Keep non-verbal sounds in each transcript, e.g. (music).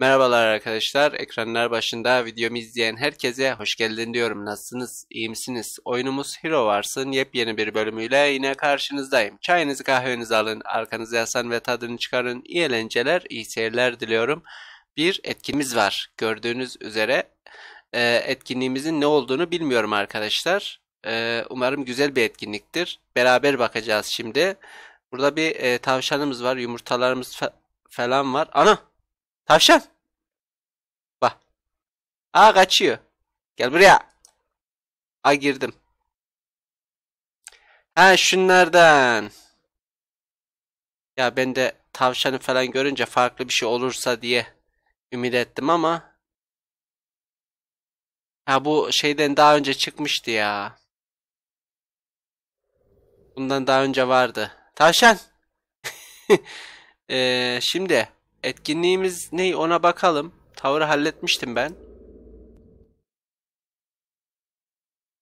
Merhabalar arkadaşlar. Ekranlar başında videomu izleyen herkese hoş geldin diyorum. Nasılsınız? İyi misiniz? Oyunumuz Hero Wars'ın yepyeni bir bölümüyle yine karşınızdayım. Çayınızı kahvenizi alın, arkanızı yasan ve tadını çıkarın. İyi eğlenceler, iyi seyirler diliyorum. Bir etkinliğimiz var. Gördüğünüz üzere e, etkinliğimizin ne olduğunu bilmiyorum arkadaşlar. E, umarım güzel bir etkinliktir. Beraber bakacağız şimdi. Burada bir e, tavşanımız var, yumurtalarımız falan var. Ana! Tavşan. Bak. Aa kaçıyor. Gel buraya. A girdim. Ha şunlardan. Ya ben de tavşanı falan görünce farklı bir şey olursa diye ümit ettim ama. Ha bu şeyden daha önce çıkmıştı ya. Bundan daha önce vardı. Tavşan. (laughs) ee, şimdi. Etkinliğimiz ney ona bakalım. Tavırı halletmiştim ben.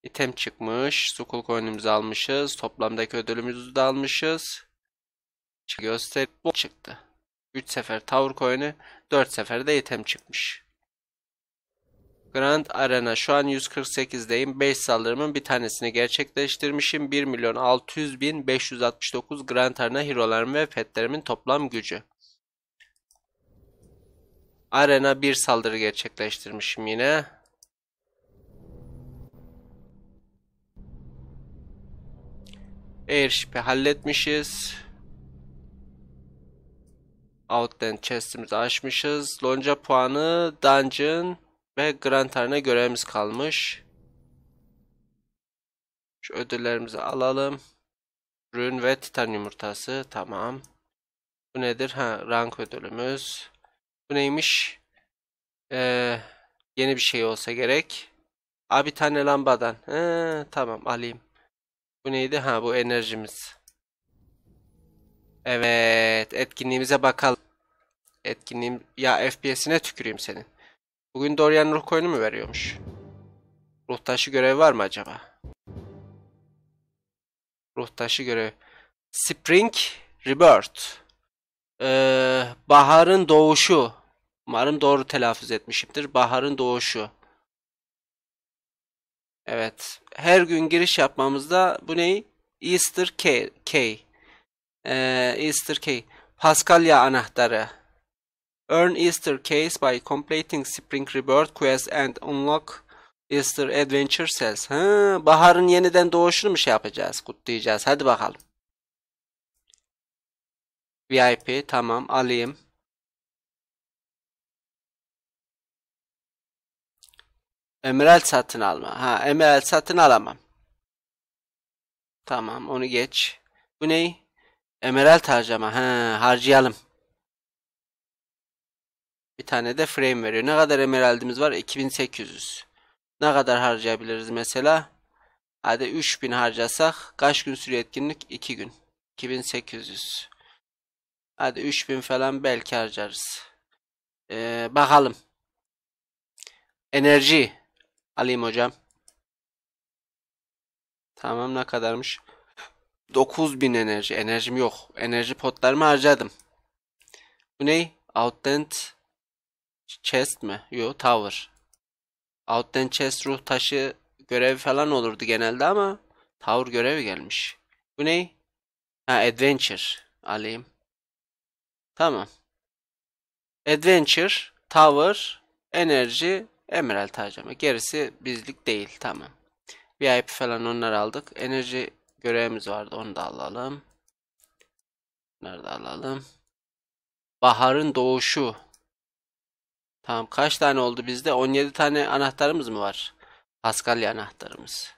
İtem çıkmış. Sukul coin'imizi almışız. Toplamdaki ödülümüzü de almışız. Göster bu çıktı. 3 sefer tavır coin'i, 4 sefer de item çıkmış. Grand Arena şu an 148'deyim. 5 saldırımın bir tanesini gerçekleştirmişim. 1 milyon 600 bin 569 Grand Arena hero'larım ve petlerimin toplam gücü. Arena bir saldırı gerçekleştirmişim yine. Airship'i halletmişiz. Outland chest'imizi açmışız. Lonca puanı, dungeon ve grand arena görevimiz kalmış. Şu ödüllerimizi alalım. Rün ve titan yumurtası. Tamam. Bu nedir? Ha, rank ödülümüz. Bu neymiş? Ee, yeni bir şey olsa gerek. Abi tane lambadan. He, tamam alayım. Bu neydi? Ha bu enerjimiz. Evet, etkinliğimize bakalım. Etkinliğim ya FPS'ine tüküreyim senin. Bugün Dorian ruh koyunu mu veriyormuş? Ruh görevi var mı acaba? Ruh taşı görevi. Spring Rebirth. Ee, bahar'ın Doğuşu. Umarım doğru telaffuz etmişimdir. Bahar'ın Doğuşu. Evet. Her gün giriş yapmamızda bu ney? Easter K. K. Ee, Easter K. Paskalya anahtarı. Earn Easter keys by completing Spring Rebirth Quest and unlock Easter Adventure Cells. Ha, baharın yeniden doğuşunu mu şey yapacağız, kutlayacağız? Hadi bakalım. VIP tamam alayım. Emerald satın alma. Ha Emerald satın alamam. Tamam onu geç. Bu ne? Emerald harcama. Ha harcayalım. Bir tane de frame veriyor. Ne kadar emeraldimiz var? 2800. Ne kadar harcayabiliriz mesela? Hadi 3000 harcasak kaç gün sürüyor etkinlik? 2 gün. 2800. Hadi 3000 falan belki harcarız. Ee, bakalım. Enerji alayım hocam. Tamam ne kadarmış? 9000 enerji. Enerjim yok. Enerji potlarımı harcadım. Bu ne? Outdent chest mi? Yok tower. Outdent chest ruh taşı görevi falan olurdu genelde ama tower görevi gelmiş. Bu ne? Ha adventure alayım. Tamam. Adventure, Tower, Enerji, Emerald harcama. Gerisi bizlik değil. Tamam. VIP falan onları aldık. Enerji görevimiz vardı. Onu da alalım. Bunları da alalım. Baharın doğuşu. Tamam. Kaç tane oldu bizde? 17 tane anahtarımız mı var? Paskalya anahtarımız.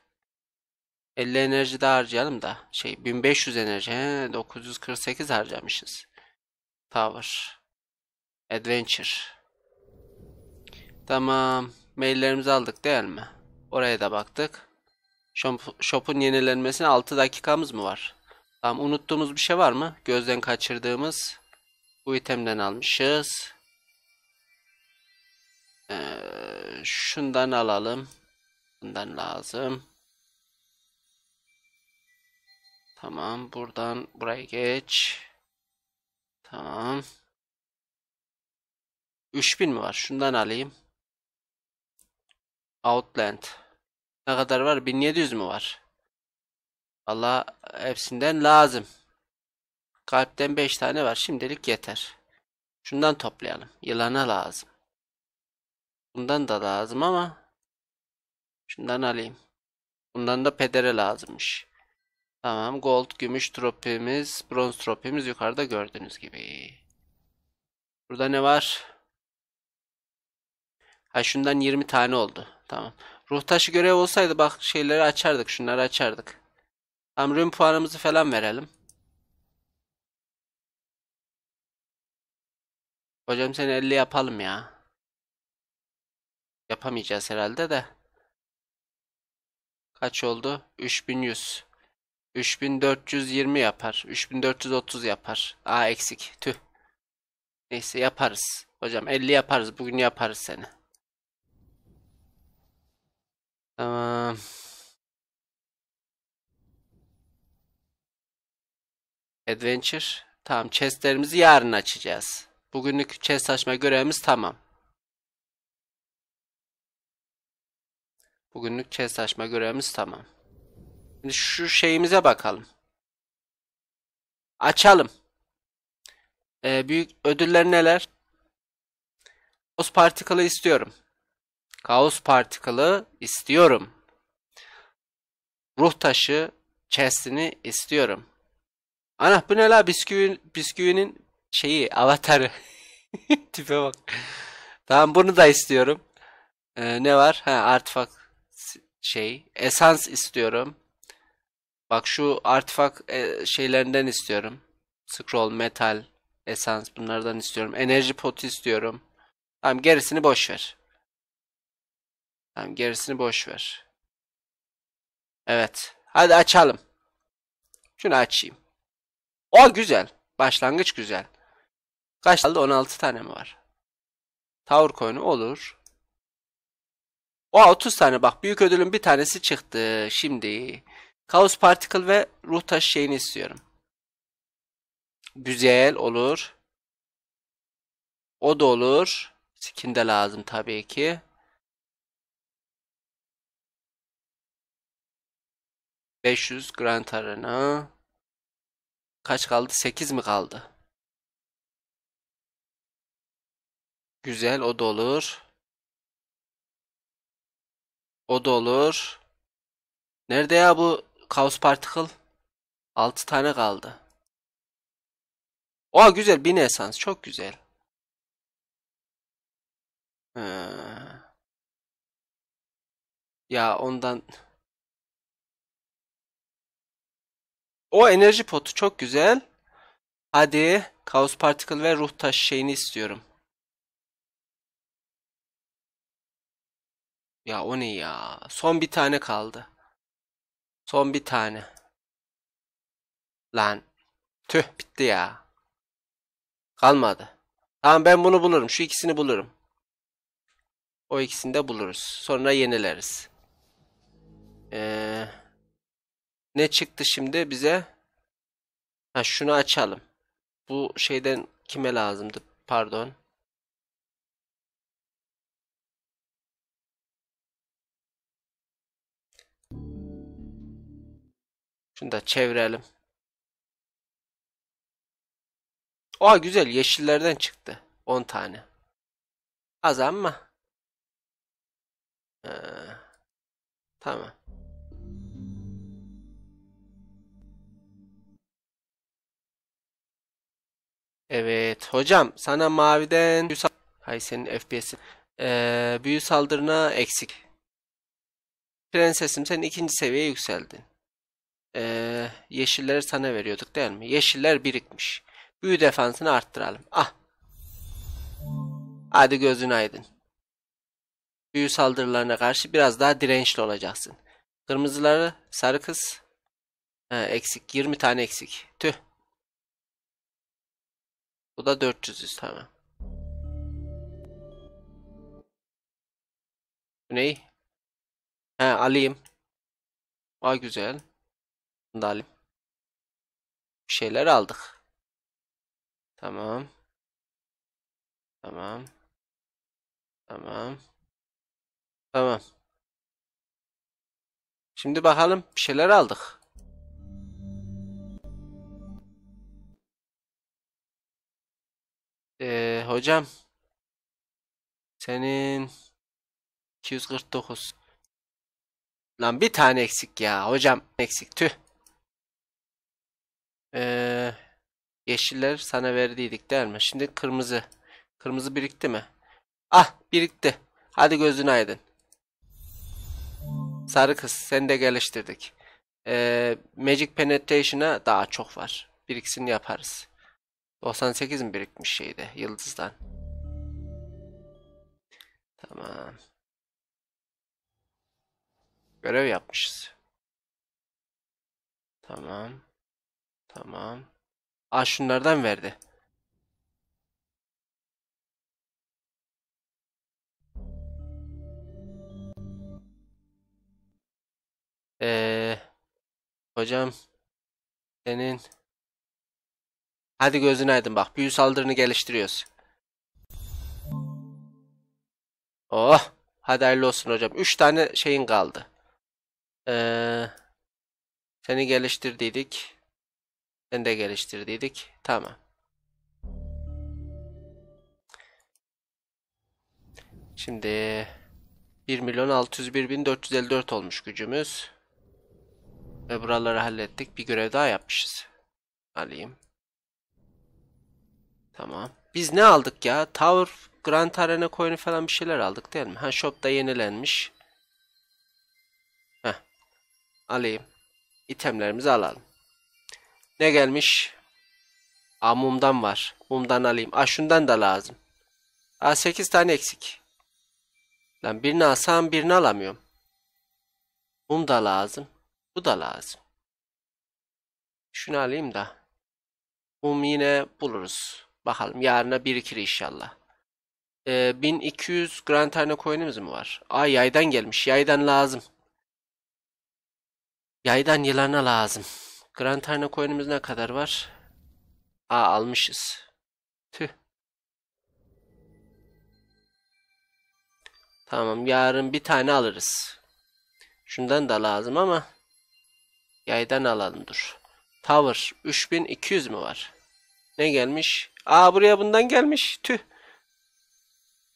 50 enerji daha harcayalım da. Şey 1500 enerji. He, 948 harcamışız. Tower. Adventure. Tamam. Maillerimizi aldık değil mi? Oraya da baktık. shop'un yenilenmesine 6 dakikamız mı var? Tamam unuttuğumuz bir şey var mı? Gözden kaçırdığımız bu itemden almışız. Ee, şundan alalım. Bundan lazım. Tamam buradan buraya geç. Tamam. 3000 mi var? Şundan alayım. Outland. Ne kadar var? 1700 mü var? Allah e, hepsinden lazım. Kalpten 5 tane var. Şimdilik yeter. Şundan toplayalım. Yılana lazım. Bundan da lazım ama şundan alayım. Bundan da pedere lazımmış. Tamam. Gold, gümüş tropimiz, bronz tropimiz yukarıda gördüğünüz gibi. Burada ne var? Ha şundan 20 tane oldu. Tamam. Ruh taşı görev olsaydı bak şeyleri açardık. Şunları açardık. Tamam rün puanımızı falan verelim. Hocam sen 50 yapalım ya. Yapamayacağız herhalde de. Kaç oldu? 3100. 3420 yapar. 3430 yapar. A eksik. Tüh. Neyse yaparız. Hocam 50 yaparız. Bugün yaparız seni. Tamam. Adventure. Tamam chestlerimizi yarın açacağız. Bugünlük chest açma görevimiz tamam. Bugünlük chest açma görevimiz tamam. Şimdi şu şeyimize bakalım. Açalım. Ee, büyük ödüller neler? Kaos partikalı istiyorum. Kaos partikalı istiyorum. Ruh taşı chestini istiyorum. Ana bu ne la bisküvi, bisküvinin şeyi avatarı. (laughs) Tipe bak. Tamam bunu da istiyorum. Ee, ne var? Ha artefak şey. Esans istiyorum. Bak şu artifak e, şeylerinden istiyorum. Scroll, metal, esans bunlardan istiyorum. Enerji potu istiyorum. Tamam gerisini boş ver. Tamam gerisini boş ver. Evet. Hadi açalım. Şunu açayım. O güzel. Başlangıç güzel. Kaç tane? 16 tane mi var? Tower coin'i olur. O 30 tane bak büyük ödülün bir tanesi çıktı şimdi. Kaos Particle ve ruh taş şeyini istiyorum. Güzel olur. O da olur. Skin de lazım tabii ki. ...500 Grand Arena... ...kaç kaldı? 8 mi kaldı? Güzel, o da olur. O da olur. Nerede ya bu Chaos Particle 6 tane kaldı. Oha güzel. 1000 esans. Çok güzel. Ee, ya ondan... O enerji potu çok güzel. Hadi Chaos Particle ve ruh taşı şeyini istiyorum. Ya o ne ya? Son bir tane kaldı. Son bir tane. Lan. Tüh bitti ya. Kalmadı. Tamam ben bunu bulurum. Şu ikisini bulurum. O ikisini de buluruz. Sonra yenileriz. Ee, ne çıktı şimdi bize? Ha şunu açalım. Bu şeyden kime lazımdı? Pardon. Şunu da çevirelim. Oha güzel yeşillerden çıktı. 10 tane. Az ama. Ee, tamam. Evet hocam sana maviden Hay senin FPS'i. Ee, büyü saldırına eksik. Prensesim sen ikinci seviyeye yükseldin. Ee, yeşilleri sana veriyorduk değil mi? Yeşiller birikmiş. Büyü defansını arttıralım. Ah. Hadi gözün aydın. Büyü saldırılarına karşı biraz daha dirençli olacaksın. Kırmızıları sarı kız. Ha, eksik. 20 tane eksik. Tüh. Bu da 400 tamam. Bu ney? He alayım. Aa güzel. Dalim. Bir şeyler aldık. Tamam. Tamam. Tamam. Tamam. Şimdi bakalım bir şeyler aldık. Ee, hocam. Senin 249. Lan bir tane eksik ya hocam eksik tüh. Ee, yeşiller sana verdiydik değil mi? Şimdi kırmızı. Kırmızı birikti mi? Ah birikti. Hadi gözün aydın. Sarı kız seni de geliştirdik. Ee, Magic Penetration'a daha çok var. Biriksin yaparız. 98 mi birikmiş şeyde yıldızdan? Tamam. Görev yapmışız. Tamam. Tamam. Aa şunlardan verdi. Ee, hocam senin hadi gözün aydın bak büyü saldırını geliştiriyoruz. Oh hadi hayırlı olsun hocam. 3 tane şeyin kaldı. Ee, seni geliştirdiydik de geliştirdiydik. Tamam. Şimdi 1 milyon 601 bin 454 olmuş gücümüz. Ve buraları hallettik. Bir görev daha yapmışız. Alayım. Tamam. Biz ne aldık ya? Tower, Grand Arena coin'i falan bir şeyler aldık değil mi? Ha shop'ta yenilenmiş. Heh. Alayım. İtemlerimizi alalım. Ne gelmiş? A mumdan var. Mumdan alayım. A şundan da lazım. A 8 tane eksik. Lan birini alsam birini alamıyorum. Mum da lazım. Bu da lazım. Şunu alayım da. Mum yine buluruz. Bakalım yarına birikir inşallah. Ee, 1200 grand tane coin'imiz mi var? Aa yaydan gelmiş. Yaydan lazım. Yaydan yılana lazım. Grand Tana coin'imiz ne kadar var? Aa almışız. Tüh. Tamam yarın bir tane alırız. Şundan da lazım ama yaydan alalım dur. Tower 3200 mi var? Ne gelmiş? Aa buraya bundan gelmiş. Tüh.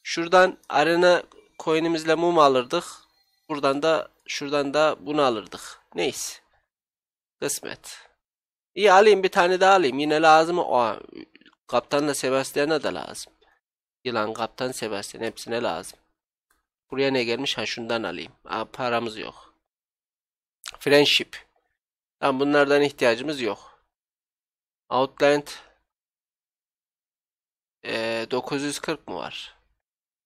Şuradan arena coin'imizle mum alırdık. Buradan da şuradan da bunu alırdık. Neyse. Kısmet. İyi alayım bir tane daha alayım. Yine lazım o. Kaptan da Sebastian'a da lazım. Yılan kaptan Sebastian hepsine lazım. Buraya ne gelmiş? Ha şundan alayım. Aa, paramız yok. Friendship. Tamam bunlardan ihtiyacımız yok. Outland ee, 940 mu var?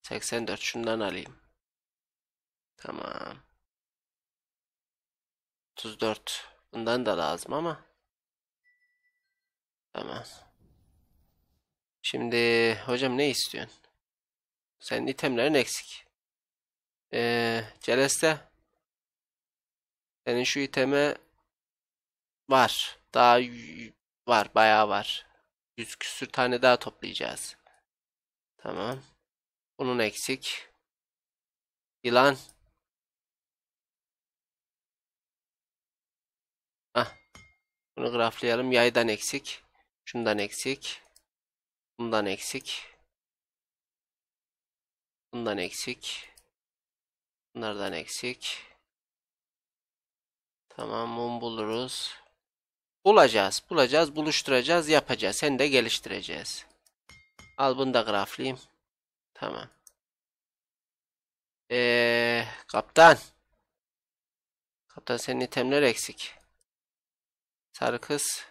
84 şundan alayım. Tamam. 34 Bundan da lazım ama. Tamam. Şimdi hocam ne istiyorsun? Senin itemlerin eksik. Ee, Celeste. Senin şu iteme var. Daha var. Bayağı var. Yüz küsür tane daha toplayacağız. Tamam. Bunun eksik. Yılan. Bunu graflayalım. Yaydan eksik. Şundan eksik. Bundan eksik. Bundan eksik. Bunlardan eksik. Tamam mum buluruz. Bulacağız. Bulacağız. Buluşturacağız. Yapacağız. Sen de geliştireceğiz. Al bunu da graflayayım. Tamam. Eee kaptan. Kaptan senin itemler eksik. Sarı kız.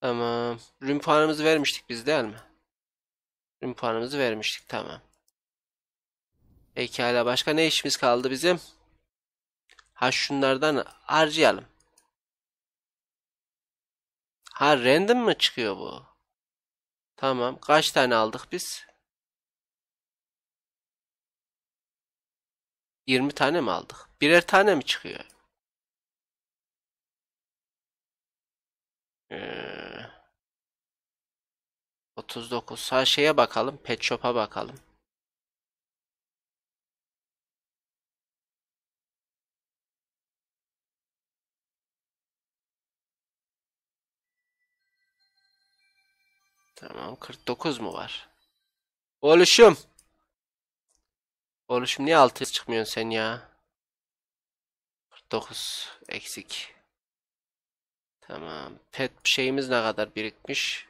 Tamam. Rün puanımızı vermiştik biz değil mi? Rün puanımızı vermiştik tamam. Pekala başka ne işimiz kaldı bizim? Ha şunlardan harcayalım. Ha random mı çıkıyor bu? Tamam. Kaç tane aldık biz? 20 tane mi aldık? Birer tane mi çıkıyor? 39. Ee, ha şeye bakalım. Pet Shop'a bakalım. Tamam 49 mu var? Oluşum. Oluşum niye 6 çıkmıyorsun sen ya? 49 eksik. Tamam. Pet şeyimiz ne kadar birikmiş?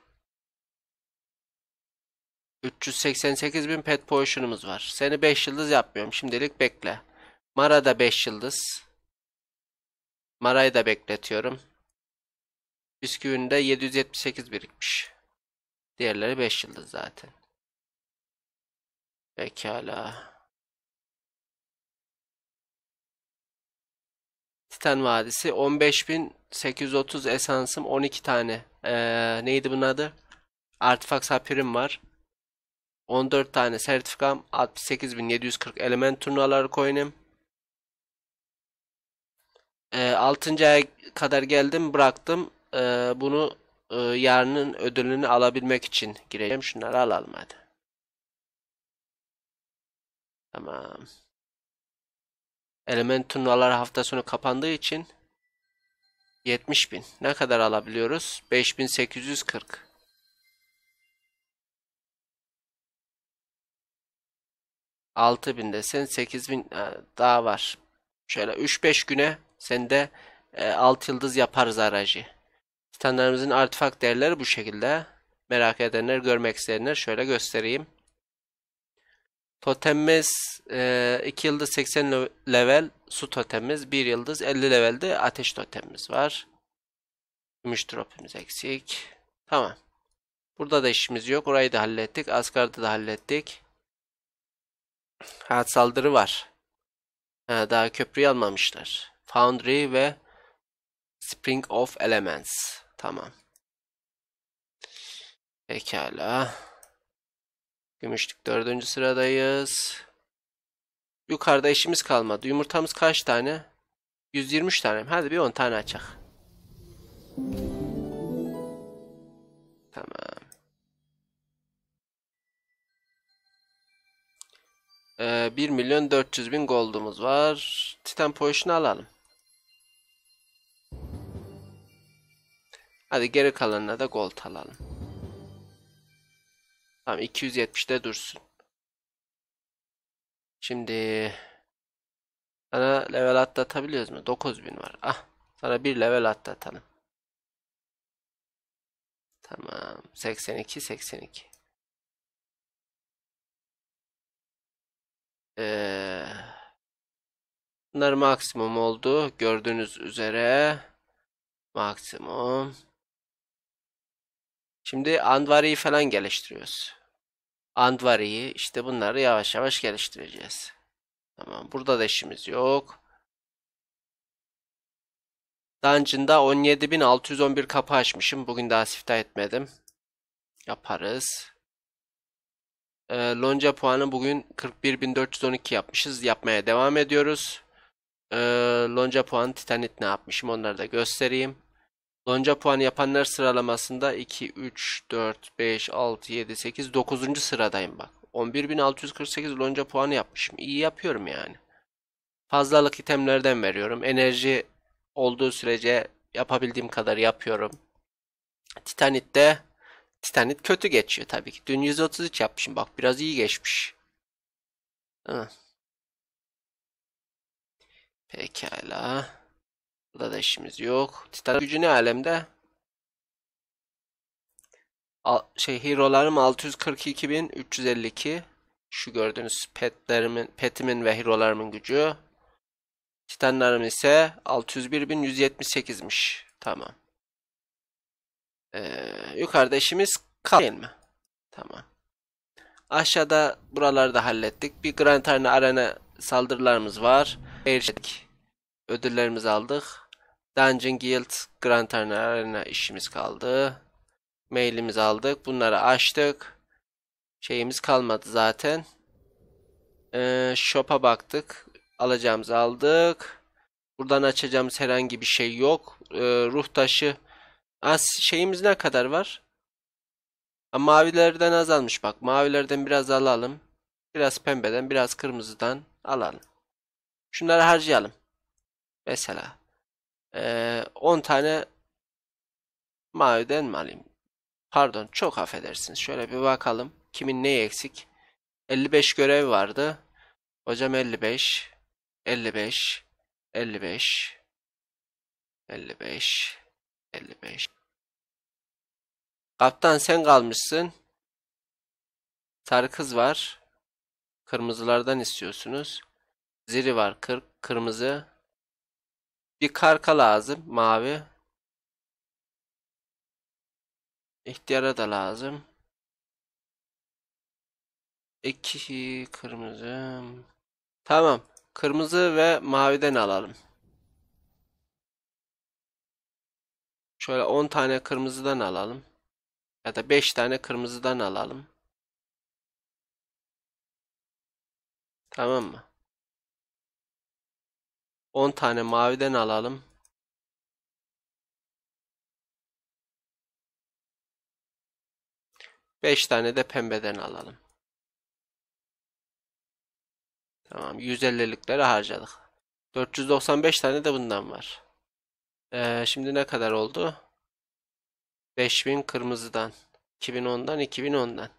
388 bin pet potion'umuz var. Seni 5 yıldız yapmıyorum. Şimdilik bekle. Mara da 5 yıldız. Mara'yı da bekletiyorum. Bisküvinde 778 birikmiş. Diğerleri 5 yıldız zaten. Pekala. Titan Vadisi 15 bin 830 esansım 12 tane. Ee, neydi bunun adı? Artifak sapirim var. 14 tane sertifikam. 68740 element turnuvaları coin'im. Ee, 6. aya kadar geldim bıraktım. Ee, bunu e, yarının ödülünü alabilmek için gireceğim. Şunları alalım hadi. Tamam. Element turnuvaları hafta sonu kapandığı için 70 bin. Ne kadar alabiliyoruz? 5840. Altı bin desen 8 bin e, daha var. Şöyle 3-5 güne sende e, alt yıldız yaparız aracı. Standartımızın artifak değerleri bu şekilde. Merak edenler, görmek isteyenler şöyle göstereyim. Totemimiz e, 2 yıldız 80 level su totemimiz. 1 yıldız 50 levelde ateş totemimiz var. Gümüş dropimiz eksik. Tamam. Burada da işimiz yok. Orayı da hallettik. Asgard'ı da hallettik. Hayat saldırı var. Ha, daha köprüyü almamışlar. Foundry ve Spring of Elements. Tamam. Pekala demiştik. Dördüncü sıradayız. Yukarıda işimiz kalmadı. Yumurtamız kaç tane? 120 tane. Hadi bir 10 tane açak. Tamam. Ee, 1 milyon 400 bin gold'umuz var. Titan Potion'u alalım. Hadi geri kalanına da gold alalım. Tamam 270'de dursun. Şimdi sana level atlatabiliyoruz mu? 9000 var. Ah sana bir level atlatalım. Tamam 82 82. Ee, bunlar maksimum oldu. Gördüğünüz üzere maksimum. Şimdi Andvari'yi falan geliştiriyoruz. Andvari'yi işte bunları yavaş yavaş geliştireceğiz. Tamam burada da işimiz yok. Dungeon'da 17.611 kapı açmışım. Bugün daha siftah etmedim. Yaparız. E, lonca puanı bugün 41.412 yapmışız. Yapmaya devam ediyoruz. E, lonca puan Titanit ne yapmışım onları da göstereyim. Lonca puanı yapanlar sıralamasında 2, 3, 4, 5, 6, 7, 8, 9. sıradayım bak. 11.648 lonca puanı yapmışım. İyi yapıyorum yani. Fazlalık itemlerden veriyorum. Enerji olduğu sürece yapabildiğim kadar yapıyorum. Titanit'te Titanit kötü geçiyor tabii ki. Dün 133 yapmışım. Bak biraz iyi geçmiş. Hı. Pekala. Burada da işimiz yok. Titan gücü ne alemde? Al, şey hero'larım 642.352. Şu gördüğünüz petlerimin, petimin ve hero'larımın gücü. Titanlarım ise 601.178'miş. Tamam. Ee, yukarıda işimiz kalın mı? Tamam. Aşağıda buralarda hallettik. Bir Grand Arena, Arena saldırılarımız var. Eriştik. Ödüllerimizi aldık. Dungeon Guild Grand Arena işimiz kaldı. Mailimizi aldık. Bunları açtık. Şeyimiz kalmadı zaten. Ee, shop'a baktık. Alacağımızı aldık. Buradan açacağımız herhangi bir şey yok. Ee, ruh taşı. Az şeyimiz ne kadar var? Ha, mavilerden azalmış bak. Mavilerden biraz alalım. Biraz pembeden, biraz kırmızıdan alalım. Şunları harcayalım. Mesela. 10 tane maviden mi alayım? Pardon çok affedersiniz. Şöyle bir bakalım. Kimin neyi eksik? 55 görev vardı. Hocam 55. 55. 55. 55. 55. Kaptan sen kalmışsın. Sarı kız var. Kırmızılardan istiyorsunuz. Ziri var 40. Kırmızı. Bir karka lazım. Mavi. İhtiyara da lazım. İki kırmızı. Tamam. Kırmızı ve maviden alalım. Şöyle 10 tane kırmızıdan alalım. Ya da 5 tane kırmızıdan alalım. Tamam mı? 10 tane maviden alalım. Beş tane de pembeden alalım. Tamam 150'likleri harcadık. 495 tane de bundan var. Ee, şimdi ne kadar oldu? 5000 kırmızıdan. 2010'dan 2010'dan.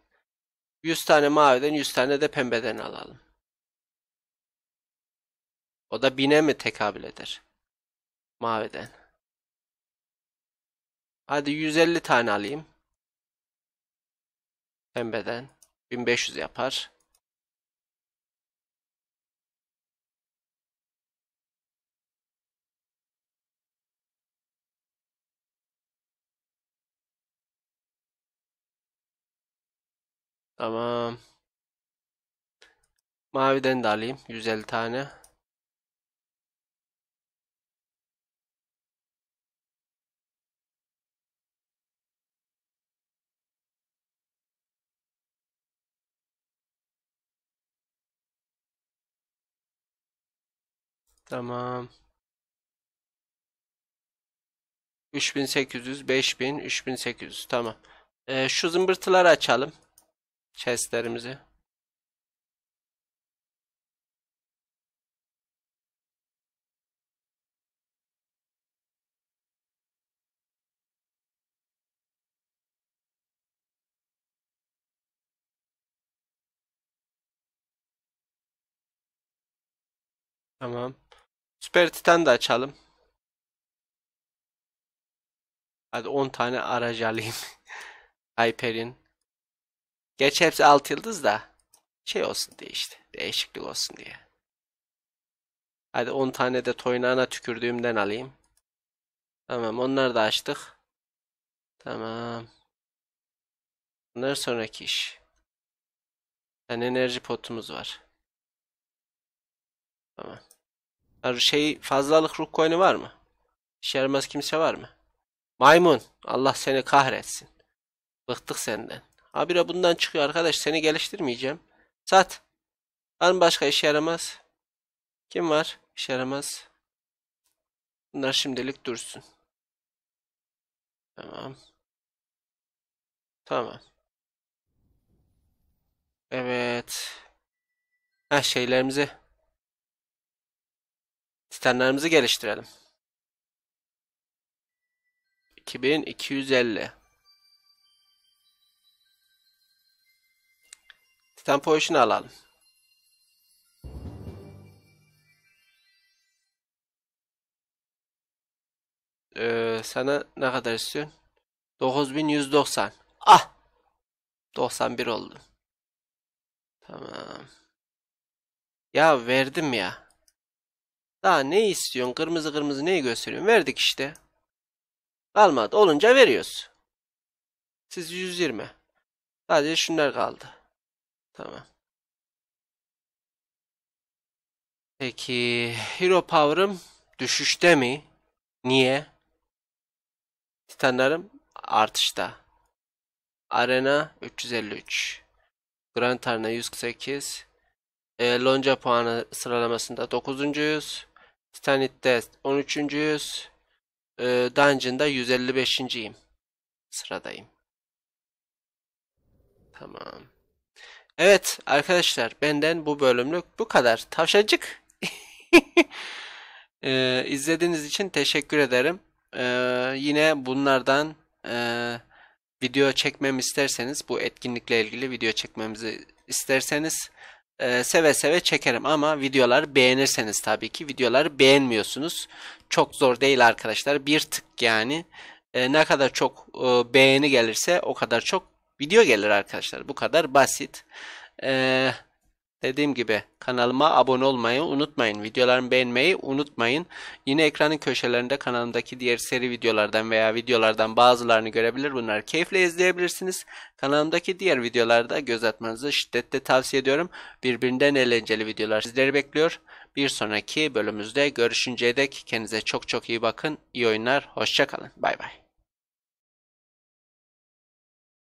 100 tane maviden 100 tane de pembeden alalım. O da bine mi tekabül eder? Maviden. Hadi 150 tane alayım. Pembeden. 1500 yapar. Tamam. Maviden de alayım. 150 tane. Tamam. 3800, 5000, 3800. Tamam. Ee, şu zımbırtıları açalım. Chestlerimizi. Tamam. Süper Titan da açalım. Hadi 10 tane aracı alayım. Hyper'in. (laughs) Geç hepsi 6 yıldız da şey olsun diye işte. Değişiklik olsun diye. Hadi 10 tane de toynağına tükürdüğümden alayım. Tamam onları da açtık. Tamam. Bunlar sonraki iş. Yani enerji potumuz var. Tamam şey fazlalık ruh coin'i var mı? İşe yaramaz kimse var mı? Maymun Allah seni kahretsin. Bıktık senden. Habire bundan çıkıyor arkadaş seni geliştirmeyeceğim. Sat. Var mı başka işe yaramaz? Kim var? İşe yaramaz. Bunlar şimdilik dursun. Tamam. Tamam. Evet. Her şeylerimizi Titanlarımızı geliştirelim. 2250 Titan Potion'u alalım. Ee, sana ne kadar istiyorsun? 9190. Ah! 91 oldu. Tamam. Ya verdim ya. Daha ne istiyorsun? Kırmızı kırmızı neyi gösteriyorsun? Verdik işte. Kalmadı. Olunca veriyoruz. Siz 120. Sadece şunlar kaldı. Tamam. Peki hero power'ım düşüşte mi? Niye? Titanlarım artışta. Arena 353. Grand Arena 148. E, lonca puanı sıralamasında 9.yüz. Titanic Test 13. yüz. E, Dungeon'da 155. .yim. Sıradayım. Tamam. Evet arkadaşlar benden bu bölümlük bu kadar. Tavşacık. (laughs) e, izlediğiniz için teşekkür ederim. E, yine bunlardan e, video çekmem isterseniz bu etkinlikle ilgili video çekmemizi isterseniz e, seve seve çekerim ama videolar beğenirseniz tabii ki videoları beğenmiyorsunuz. Çok zor değil arkadaşlar bir tık yani e, ne kadar çok e, beğeni gelirse o kadar çok video gelir arkadaşlar bu kadar basit. Eee Dediğim gibi kanalıma abone olmayı unutmayın. Videolarımı beğenmeyi unutmayın. Yine ekranın köşelerinde kanalımdaki diğer seri videolardan veya videolardan bazılarını görebilir. Bunları keyifle izleyebilirsiniz. Kanalımdaki diğer videolarda göz atmanızı şiddetle tavsiye ediyorum. Birbirinden eğlenceli videolar sizleri bekliyor. Bir sonraki bölümümüzde görüşünceye dek kendinize çok çok iyi bakın. İyi oyunlar. Hoşçakalın. Bay bay.